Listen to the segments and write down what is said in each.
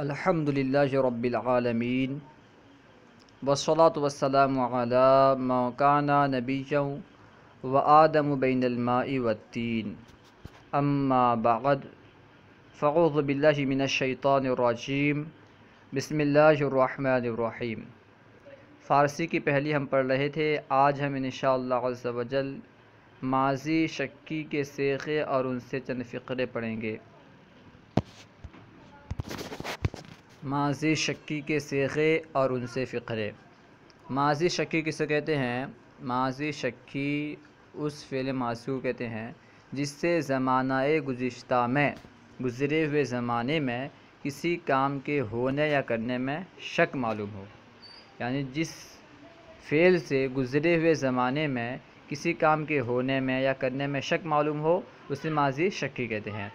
अल्हम्दुलिल्लाहि रब्बिल आलमीन वसलात वसलाम मौकाना नबीजों व आदम बैनमाई वत्तीन अम्मा बाद फ़ौज़बिल्लामिनशैतरजीम बसमीम फ़ारसी की पहली हम पढ़ रहे थे आज हम इन शजल माजी शक्की के सेखे और उनसे चंद फ़िक्रे पढ़ेंगे माजी शक्की के सीखे और उनसे फ़िक्रे माजी शक्की किसे कहते हैं माजी शक्की उस फेल मासी को कहते हैं जिससे ज़माना गुज्त में गुज़रे हुए ज़माने में किसी काम के होने या करने में शक मालूम हो यानी जिस फेल से गुज़रे हुए ज़माने में किसी काम के होने में या करने में शक मालूम हो उसे माजी शक्की कहते हैं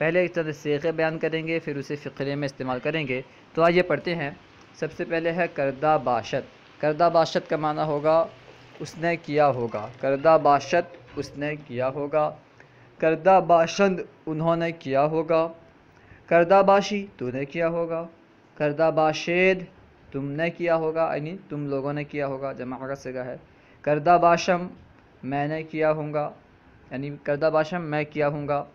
पहले इस तरह सीखे बयान करेंगे फिर उसे फ़िक्रे में इस्तेमाल करेंगे तो आइए पढ़ते हैं सबसे पहले है करदा बाशत करदा बाशत का माना होगा उसने किया होगा करदा बाशत उसने किया होगा करदा बाशंद उन्होंने किया होगा करदा बाशी तूने किया होगा करदा बाशेद तुमने किया होगा यानी तुम लोगों ने किया होगा जमा का सगा है करदा बाशम मैंने किया होगा यानी करदा बाशम मैं किया होगा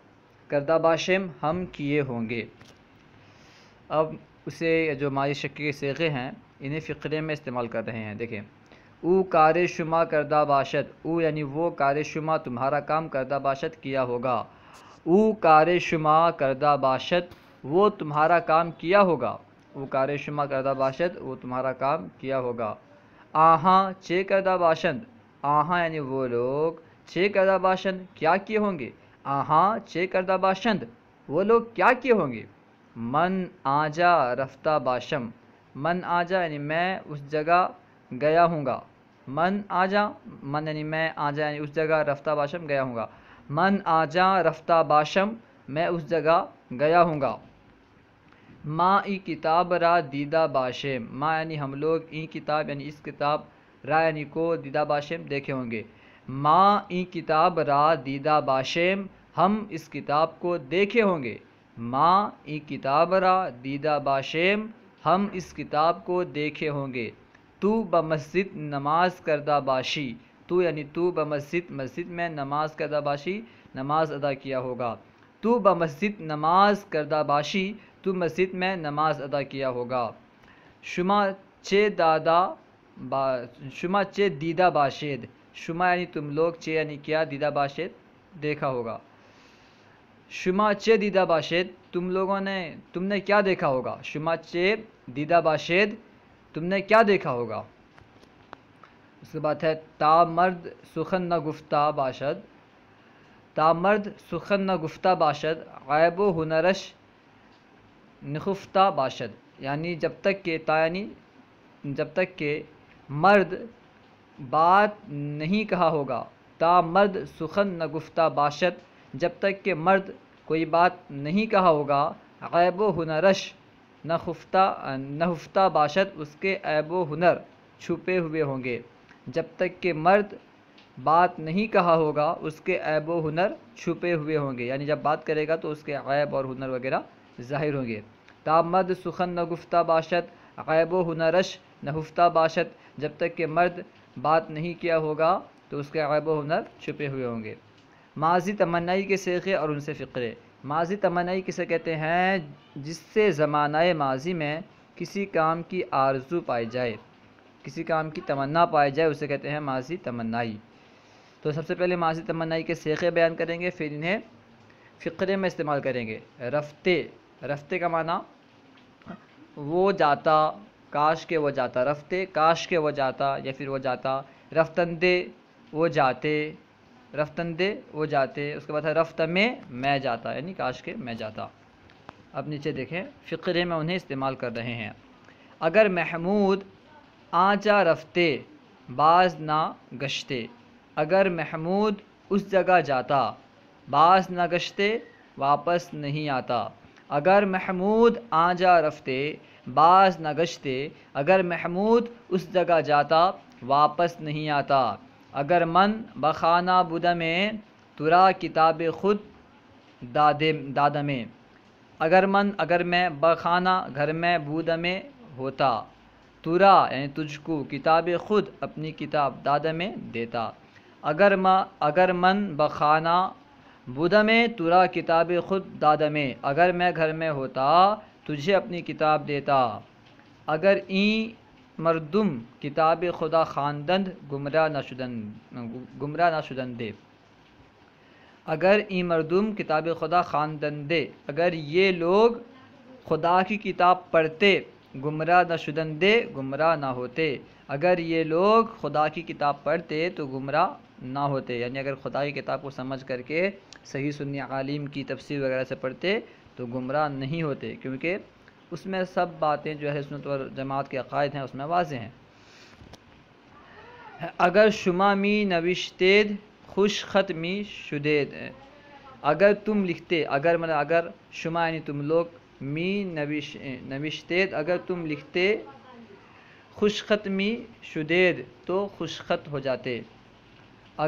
करदा बाशम हम किए होंगे अब उसे जो हमारी शक के सगे हैं इन्हें फ़िक्रे में इस्तेमाल कर रहे हैं देखें उ कार शुमा करदा बाशद उ यानी वो कार शुमा तुम्हारा काम करदा बाशत किया होगा उ कार शुमा करदा बाशद वो तुम्हारा काम किया होगा वो कार शुमा करदा बाशत वो तुम्हारा काम किया होगा आहा चे करदा बाशंद आहा यानी वो लोग छे करदा बाशंद क्या किए होंगे आहा चे करदा बाशंद वो लोग क्या किए होंगे मन आजा रफ्ता बाशम मन आजा यानी मैं उस जगह गया हूँगा मन आजा मन यानी मैं आजा यानी उस जगह रफ्ता बाशम गया हूँगा मन आजा रफ्ता बाशम मैं उस जगह गया हूँगा माँ ई किताब रा दीदा बाशेम माँ यानी हम लोग ई किताब यानी इस किताब रा यानी को दीदा बाशेम देखे होंगे माँ ई किताब रा दीदा बाशेम हम इस किताब को देखे होंगे माँ ई किताब रा दीदा बाशेम हम इस किताब को देखे होंगे तू ब मस्जिद नमाज करदा बाशी तू यानी तू ब मस्जिद मस्जिद में नमाज करदा बाशी नमाज अदा किया होगा तू ब मस्जिद नमाज करदा बाशी तू मस्जिद में नमाज अदा किया होगा शुमा चे दादा बा शुमा चे दीदा बाशेद शुमा यानी तुम लोग चे यानी क्या दीदा बाशेद देखा होगा शुमा चे दीदा बाशेद तुम लोगों ने तुमने क्या देखा होगा शुमा चे दीदा बाशेद तुमने क्या देखा होगा उसके बाद है ता मर्द सुखन न गुफ्ता बाशद मर्द सुखन न गुफ्ता बाशद गायब हुनरश नखुफ्ता बाशद यानी जब तक के तानी जब तक के मर्द बात नहीं कहा होगा ता मर्द सुखन न गुफ्ता बाशत जब तक के मर्द कोई बात नहीं कहा होगा गैब हुनरश न खुफ्ता न बाशत उसके ऐब हुनर छुपे हुए होंगे जब तक के मर्द बात नहीं कहा होगा उसके ऐब हुनर छुपे हुए होंगे यानी जब बात करेगा तो उसके ऐब और हुनर वगैरह ज़ाहिर होंगे ता मर्द सुखन न गुफ्ता बाशत गैब हुनरश नहुफ्ता बाशत जब तक के मर्द बात नहीं किया होगा तो उसके ऐब हुनर छुपे हुए होंगे माजी तमन्नाई के सेखे और उनसे फ़िक्रे माजी तमन्नाई किसे कहते हैं जिससे ज़माना माजी में किसी काम की आरजू पाई जाए किसी काम की तमन्ना पाई जाए उसे कहते हैं माजी तमन्नाई तो सबसे पहले माजी तमन्नाई के सेखे बयान करेंगे फिर इन्हें फ़िक्रे में इस्तेमाल करेंगे रफ्ते रफ्ते का माना वो जाता काश के वो जाता रफ्ते काश के वो जाता या फिर वो जाता रफ्तंदे वो जाते रफ्तंदे वो जाते उसके बाद है रफ्त में मैं जाता यानी काश के मैं जाता अब नीचे देखें फ़िक्रे में उन्हें इस्तेमाल कर रहे हैं अगर महमूद आजा रफ्ते बाज ना गश्ते अगर महमूद उस जगह जाता बाज ना गश्ते वापस नहीं आता अगर महमूद जा रफ्ते बाज न गश्ते अगर महमूद उस जगह जाता वापस नहीं आता अगर मन बखाना बुदा में तुरा किताब खुद दादे दादा में अगर मन अगर मैं बखाना घर में बूद में होता तुरा यानी तुझको किताब खुद अपनी किताब दाद में देता अगर म अगर मन बखाना बुदा में तुरा किताब खुद दादा में अगर मैं घर में होता तुझे अपनी किताब देता अगर ई मरदम किताब खुदा खानदंद गुमराह नाशुदन गुमराह नाशुदन दे अगर ई मरदम किताब खुदा खानदन दे अगर ये लोग खुदा की किताब पढ़ते गुमराह ना शुदन दे गुमराह ना होते अगर ये लोग खुदा की किताब पढ़ते तो गुमराह ना होते यानी अगर खुदा की किताब को समझ करके सही सुन्नी आलिम की तफसीर वगैरह से पढ़ते तो गुमराह नहीं होते क्योंकि उसमें सब बातें जो है सुनत और जमात के अकायद हैं उसमें वाज हैं अगर शुमा मी नविशतेद खुश ख़त मी शुदेद अगर तुम लिखते अगर मतलब अगर शुमा यानी तुम लोग मी नविश नविशतेद अगर तुम लिखते खुश ख़त मी शुदेद तो खुश ख़त हो जाते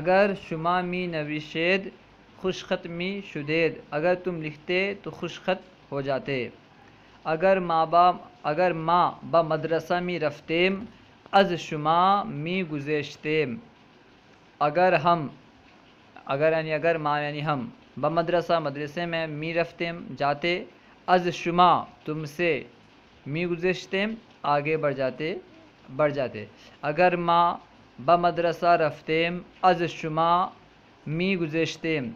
अगर शुमा मी नविशेद खुशखत मी शुदेद अगर तुम लिखते तो खुशखत हो जाते अगर माँ बा अगर माँ ब मदरसा मी रफ्तेम अज शुमा मी गुजेशतेम अगर हम अगर यानी अगर माँ यानी हम ब मदरसा मदरसे में मी रफ्तेम जाते अज शुमा तुमसे मी गुजेशतेम आगे बढ़ जाते बढ़ जाते अगर माँ ब मदरसा रफ्तेम अज शुमा मी गुजेशतेम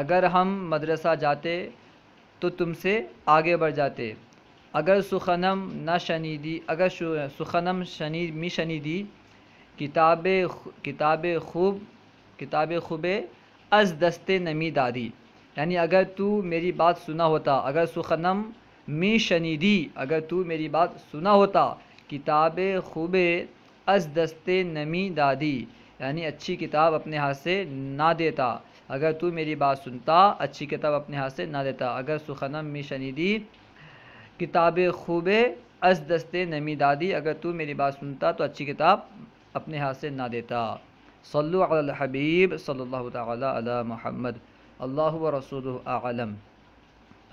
अगर हम मदरसा जाते तो तुमसे आगे बढ़ जाते अगर सुखनम न शनीदी अगर सुखनम शनी मी शनीदी किताब किताब खूब किताब खूब अज दस्ते नमी दादी यानी अगर तू मेरी बात सुना होता अगर सुखनम मी शनीदी अगर तू मेरी बात सुना होता किताब खूब अज दस्ते नमी दादी यानी अच्छी किताब अपने हाथ से ना देता अगर तू मेरी बात सुनता अच्छी किताब अपने हाथ से ना देता अगर सुखनम में शनिदी किताब खूब अस दस्ते नमी दादी अगर तू मेरी बात सुनता तो अच्छी किताब अपने हाथ से ना देता सल्लु अल हबीब सल्लल्लाहु ताला अला मोहम्मद अल्लाह व रसूल आलम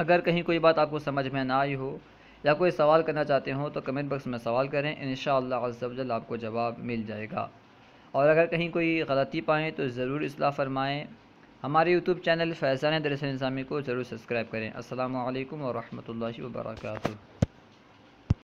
अगर कहीं कोई बात आपको समझ में ना आई हो या कोई सवाल करना चाहते हो तो कमेंट बॉक्स में सवाल करें इन शजल आपको जवाब मिल जाएगा और अगर कहीं कोई ग़लती पाएँ तो ज़रूर इसलाह फरमाएँ हमारे यूट्यूब चैनल फैज़ान दरअसल इंसामी को ज़रूर सब्सक्राइब करें असल वरहमल वर्का